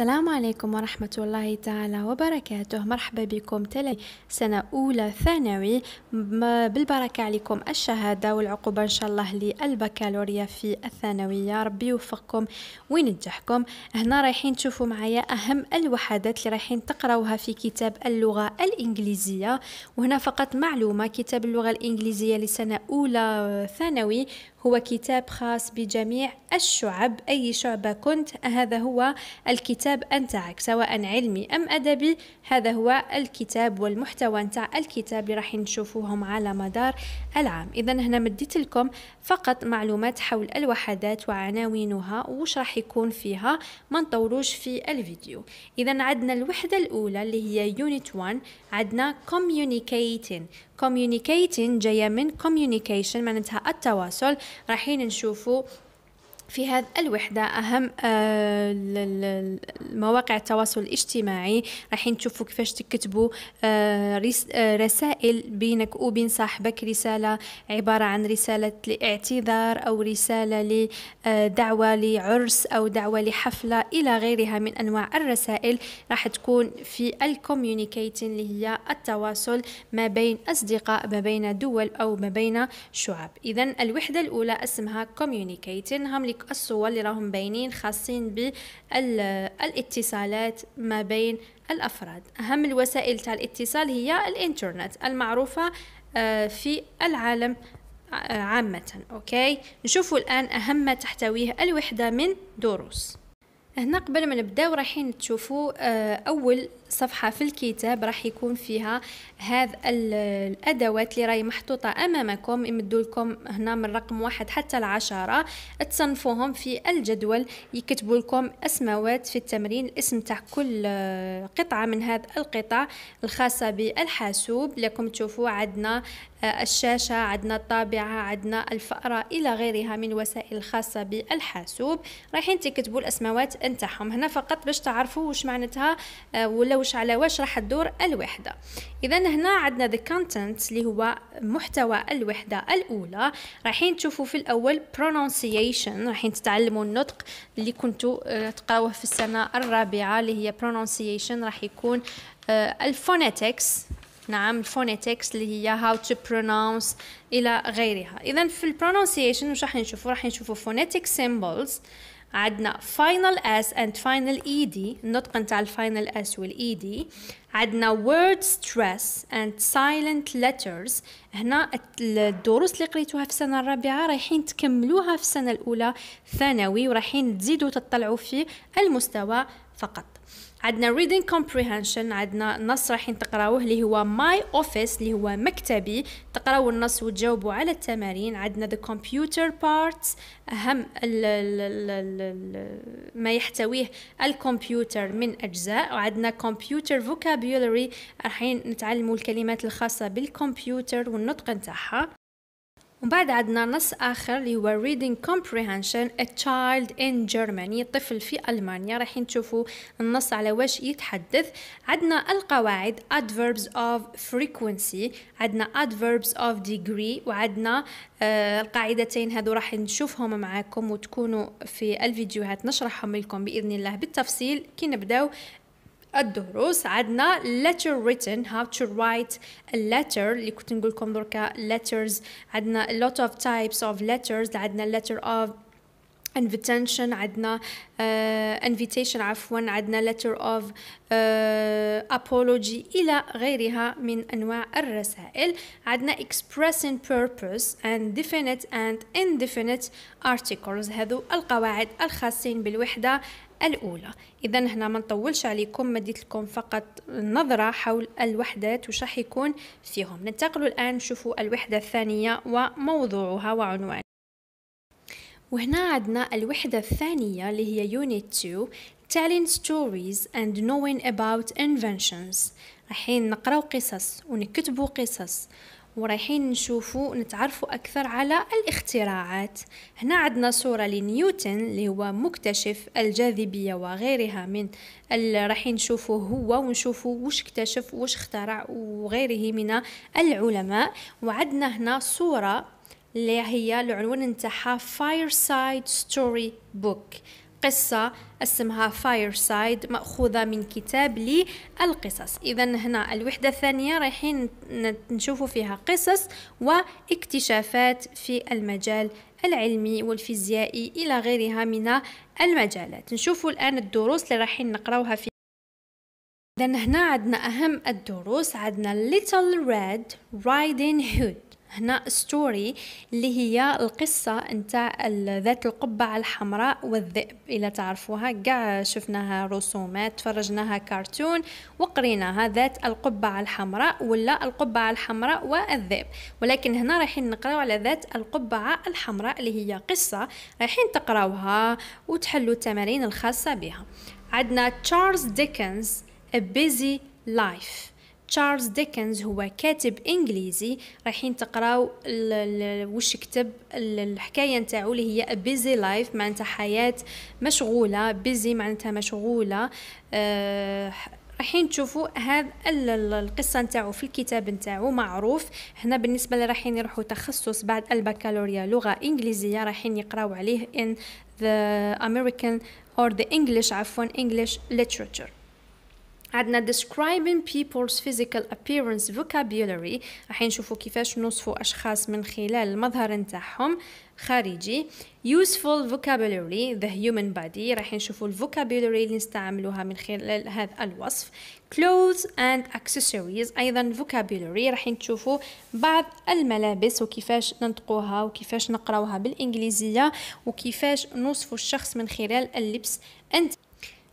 السلام عليكم ورحمة الله تعالى وبركاته مرحبا بكم تلي سنة أولى ثانوي بالبركة عليكم الشهادة والعقوبة إن شاء الله للبكالوريا في الثانوية ربي يوفقكم وينجحكم هنا رايحين تشوفوا معايا أهم الوحدات اللي رايحين تقراوها في كتاب اللغة الإنجليزية وهنا فقط معلومة كتاب اللغة الإنجليزية لسنة أولى ثانوي هو كتاب خاص بجميع الشعب أي شعبة كنت هذا هو الكتاب كتاب أنتعك سواء علمي أم أدبي هذا هو الكتاب والمحتوى نتاع الكتاب اللي راح نشوفوهم على مدار العام إذا هنا مديت لكم فقط معلومات حول الوحدات وعناوينها وش راح يكون فيها ما نطولوش في الفيديو إذا عندنا الوحدة الأولى اللي هي يونت 1 عندنا communicating communicating جاية من communication معناتها التواصل راحين نشوفوا في هذه الوحدة أهم آه، مواقع التواصل الاجتماعي رايحين تشوفوا كيفاش تكتبوا آه، آه، رسائل بينك وبين صاحبك رسالة عبارة عن رسالة لاعتذار أو رسالة لدعوة لعرس أو دعوة لحفلة إلى غيرها من أنواع الرسائل راح تكون في الكوميونيكيتين اللي هي التواصل ما بين أصدقاء ما بين دول أو ما بين شعب إذا الوحدة الأولى اسمها كوميونيكيتين هم هذيك الصور اللي راهم باينين خاصين بالاتصالات ما بين الافراد اهم الوسائل تاع الاتصال هي الانترنت المعروفه آه، في العالم آه، عامه اوكي نشوفوا الان اهم ما تحتويه الوحده من دروس هنا قبل ما نبداو رايحين تشوفوا آه، اول صفحه في الكتاب راح يكون فيها هذا الادوات اللي راهي محطوطه امامكم يمدوا لكم هنا من رقم واحد حتى العشرة تصنفوهم في الجدول يكتبوا لكم اسماوات في التمرين الاسم تاع كل آه، قطعه من هذا القطع الخاصه بالحاسوب لكم تشوفوا عندنا الشاشة عندنا الطابعة عندنا الفأرة إلى غيرها من وسائل خاصة بالحاسوب رايحين تكتبوا الأسماوات نتاعهم هنا فقط باش تعرفوا واش معنتها آه، ولا واش على واش راح تدور الوحدة إذا هنا عندنا the content اللي هو محتوى الوحدة الأولى رايحين تشوفوا في الأول pronunciation رايحين تتعلموا النطق اللي كنتوا آه، تقاوه في السنة الرابعة اللي هي pronunciation راح يكون آه، الفونيتكس نعم الفونيتكس اللي هي هاو تو برونونس الى غيرها اذا في البرونونسيشن واش راح نشوفوا راح نشوفوا phonetic سيمبلز عندنا فاينل اس اند فاينل اي دي النطق نتاع الفاينل اس والاي دي عندنا word stress and silent letters هنا الدروس اللي قريتوها في السنة الرابعة رايحين تكملوها في السنة الأولى ثانوي ورايحين تزيدوا تطلعوا في المستوى فقط عندنا reading comprehension عندنا نص راح تقراوه اللي هو my office اللي هو مكتبي تقراو النص وتجاوبوا على التمارين عندنا the computer parts أهم الـ الـ الـ الـ الـ ما يحتويه الكمبيوتر من أجزاء وعندنا computer vocabulary راح نتعلموا الكلمات الخاصة بالكمبيوتر والنطق نتاعها ومن بعد عندنا نص اخر اللي هو reading comprehension a child in Germany طفل في المانيا راح نشوفوا النص على واش يتحدث عندنا القواعد adverbs of frequency عندنا adverbs of degree وعندنا آه القاعدتين هذو راح نشوفهم معاكم وتكونوا في الفيديوهات نشرحهم لكم باذن الله بالتفصيل كي نبداو الدروس عندنا letter written how to write a letter اللي كنت نقول لكم دركا letters عندنا a lot of types of letters عندنا letter of invitation عندنا uh, invitation عفوا عندنا letter of uh, apology إلى غيرها من أنواع الرسائل عندنا expressing purpose and definite and indefinite articles هذو القواعد الخاصين بالوحدة الأولى إذا هنا ما نطولش عليكم مديت لكم فقط نظرة حول الوحدات وش راح يكون فيهم ننتقل الآن نشوفوا الوحدة الثانية وموضوعها وعنوانها وهنا عندنا الوحدة الثانية اللي هي Unit 2 Telling Stories and Knowing About Inventions رايحين نقراو قصص ونكتبوا قصص ورايحين نشوفوا نتعرفوا اكثر على الاختراعات هنا عندنا صوره لنيوتن اللي هو مكتشف الجاذبيه وغيرها من اللي رايحين نشوفوا هو ونشوفوا واش اكتشف واش اخترع وغيره من العلماء وعندنا هنا صوره اللي هي العنوان نتاعها سايد ستوري بوك قصة اسمها فايرسايد مأخوذة من كتاب لي القصص إذا هنا الوحدة الثانية رايحين نشوفوا فيها قصص واكتشافات في المجال العلمي والفيزيائي إلى غيرها من المجالات نشوفوا الآن الدروس اللي رايحين نقراوها في إذا هنا عندنا أهم الدروس عندنا Little Red Riding Hood هنا ستوري اللي هي القصة نتاع ذات القبعة الحمراء والذئب إلا تعرفوها قاع شفناها رسومات تفرجناها كارتون وقريناها ذات القبعة الحمراء ولا القبعة الحمراء والذئب ولكن هنا رايحين نقراو على ذات القبعة الحمراء اللي هي قصة رايحين تقراوها وتحلوا التمارين الخاصة بها عندنا تشارلز ديكنز A Busy Life تشارلز ديكنز هو كاتب انجليزي رايحين تقراو وش كتب الحكايه نتاعو اللي هي بيزي لايف معناتها حياه مشغوله بيزي معناتها مشغوله أه رايحين تشوفوا هذا القصه نتاعو في الكتاب نتاعو معروف هنا بالنسبه اللي رايحين يروحوا تخصص بعد البكالوريا لغه انجليزيه رايحين يقراو عليه in the American or the English عفوا English literature عندنا describing people's physical appearance vocabulary راح نشوفوا كيفاش نوصفوا اشخاص من خلال المظهر نتاعهم خارجي useful vocabulary the human body راح نشوفوا الفوكابولاري اللي نستعملوها من خلال هذا الوصف clothes and accessories ايضا vocabulary راح نشوفوا بعض الملابس وكيفاش ننطقوها وكيفاش نقراوها بالانجليزيه وكيفاش نوصفوا الشخص من خلال اللبس انت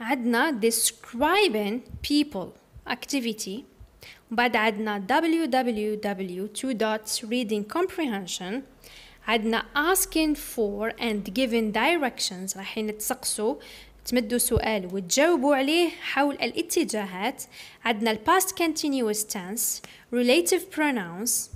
Adna describing people activity بعد Adna www2.readingcomprehension Adna asking for and giving directions رايحين تسقسوا تمدوا سؤال وتجاوبوا عليه حول الاتجاهات Adna past continuous tense relative pronouns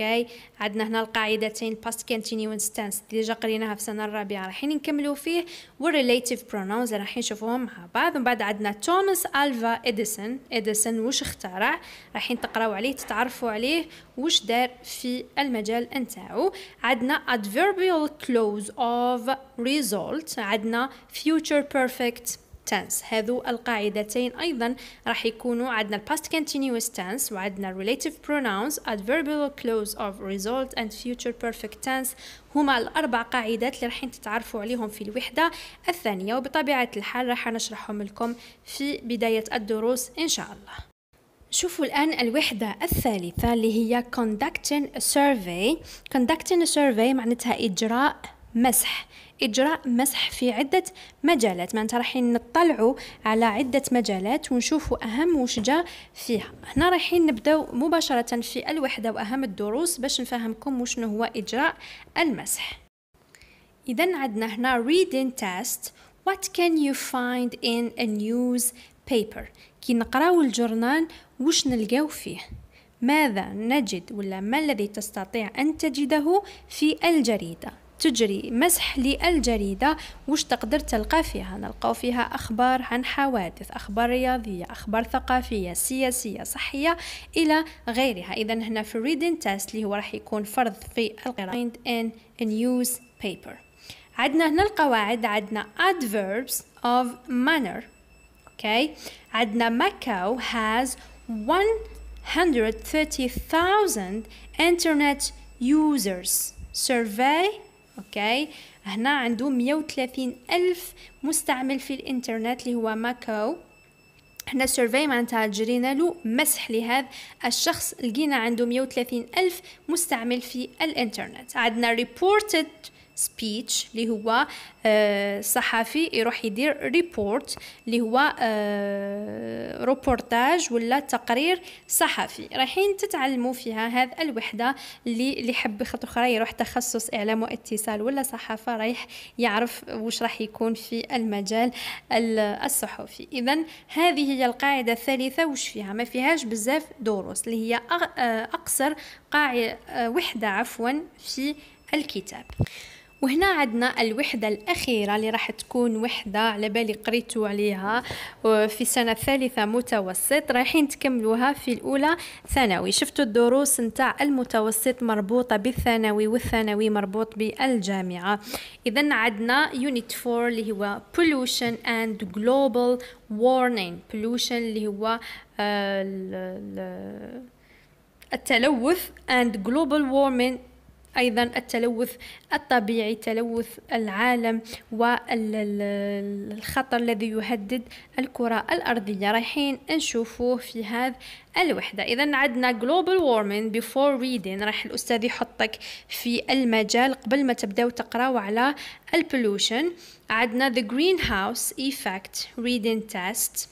اوكي عندنا هنا القاعدتين past continuous tense ديجا قريناها في السنه الرابعه رايحين نكملو فيه والريليتيف برونونز رايحين نشوفوهم مع بعض ومن بعد عندنا توماس الفا اديسون اديسون واش اخترع رايحين تقراو عليه تتعرفوا عليه واش دار في المجال نتاعو عندنا adverbial clause of result عندنا future perfect tense هذو القاعدتين ايضا راح يكونوا عندنا past continuous tense وعندنا relative pronouns adverbial clause of result and future perfect tense هما الاربع قاعدات اللي راح تتعرفوا عليهم في الوحده الثانيه وبطبيعه الحال راح نشرحهم لكم في بدايه الدروس ان شاء الله شوفوا الآن الوحدة الثالثة اللي هي conducting a survey conducting a survey معناتها إجراء مسح اجراء مسح في عده مجالات معناتها رايحين نطلعوا على عده مجالات ونشوفوا اهم واش جا فيها هنا رايحين نبداو مباشره في الوحده واهم الدروس باش نفهمكم وشنو هو اجراء المسح اذا عندنا هنا reading test what can you find in a news paper كي نقراو الجورنال وش نلقاو فيه ماذا نجد ولا ما الذي تستطيع ان تجده في الجريده تجري مسح للجريدة وش تقدر تلقى فيها نلقاو فيها أخبار عن حوادث أخبار رياضية أخبار ثقافية سياسية صحية إلى غيرها إذا هنا في reading test اللي هو راح يكون فرض في القراءة find in a newspaper عندنا هنا القواعد عندنا adverbs of manner okay عندنا Macau has 130,000 internet users survey اوكي هنا عنده 130 الف مستعمل في الانترنت اللي هو ماكاو حنا سيرفي معناتها جرينا له مسح لهذا الشخص لقينا عنده 130 الف مستعمل في الانترنت عندنا ريبورتد سبيتش اللي هو آه، صحفي يروح يدير ريبورت اللي هو روبورتاج آه، ولا تقرير صحفي رايحين تتعلموا فيها هذا الوحده اللي اللي حب خط اخرى يروح تخصص اعلام واتصال ولا صحافه رايح يعرف واش راح يكون في المجال الصحفي اذا هذه هي القاعده الثالثه واش فيها ما فيهاش بزاف دروس اللي هي آه، اقصر قاعده وحده عفوا في الكتاب وهنا عندنا الوحدة الأخيرة اللي راح تكون وحدة على بالي قريتو عليها في سنة الثالثة متوسط رايحين تكملوها في الأولى ثانوي شفتوا الدروس نتاع المتوسط مربوطة بالثانوي والثانوي مربوط بالجامعة إذا عندنا يونت 4 اللي هو pollution and global warning pollution اللي هو آه، التلوث and global warming أيضا التلوث الطبيعي تلوث العالم والخطر الذي يهدد الكرة الأرضية رايحين نشوفوه في هذا الوحدة إذا عندنا global warming before reading راح الأستاذ يحطك في المجال قبل ما تبداو تقراو على البلوشن عندنا the greenhouse effect reading test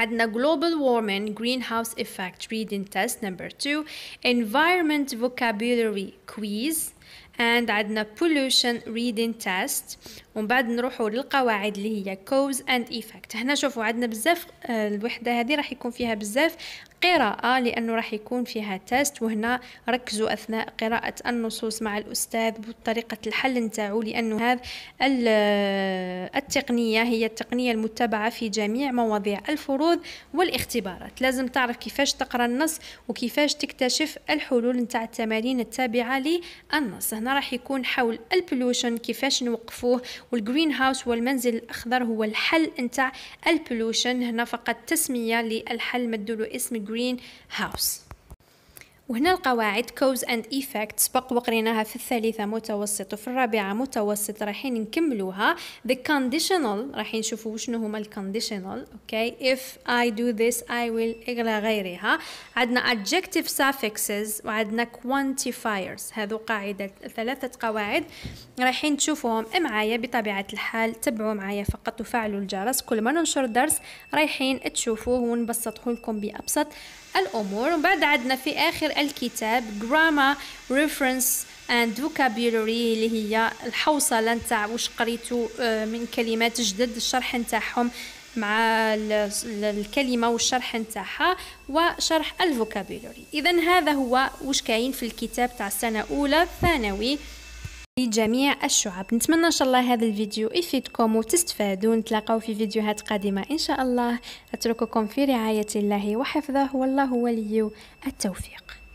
And the global warming greenhouse effect reading test number two, environment vocabulary quiz, and عندنا pollution reading test ومن بعد نروحوا للقواعد اللي هي cause and effect هنا شوفوا عندنا بزاف الوحده هذه راح يكون فيها بزاف قراءة لأنه راح يكون فيها تيست وهنا ركزوا أثناء قراءة النصوص مع الأستاذ بطريقة الحل نتاعو لأنه هذا التقنية هي التقنية المتبعة في جميع مواضيع الفروض والاختبارات لازم تعرف كيفاش تقرأ النص وكيفاش تكتشف الحلول نتاع التمارين التابعة للنص هنا راح يكون حول البلوشن كيفاش نوقفوه والجرين هاوس والمنزل الأخضر هو الحل نتاع البلوشن هنا فقط تسمية للحل مدلو اسم greenhouse وهنا القواعد كوز اند ايفكت سبق وقريناها في الثالثه متوسط وفي الرابعه متوسط رايحين نكملوها the conditional رايحين نشوفوا شنو هما الكونديشنال اوكي اف if i do this i will الى غيرها عندنا adjective suffixes وعندنا quantifiers هذو قاعده ثلاثه قواعد رايحين تشوفوهم معايا بطبيعه الحال تبعوا معايا فقط وفعلوا الجرس كل ما ننشر درس رايحين تشوفوه ونبسطه لكم بابسط الأمور ومن بعد عندنا في آخر الكتاب grammar reference and vocabulary اللي هي الحوصلة نتاع واش قريتو آه، من كلمات جدد الشرح نتاعهم مع الكلمة والشرح نتاعها وشرح الفوكابيلوري إذا هذا هو واش كاين في الكتاب تاع السنة أولى ثانوي لجميع الشعب نتمنى ان شاء الله هذا الفيديو يفيدكم وتستفادوا نتلاقاو في فيديوهات قادمه ان شاء الله اترككم في رعايه الله وحفظه والله ولي التوفيق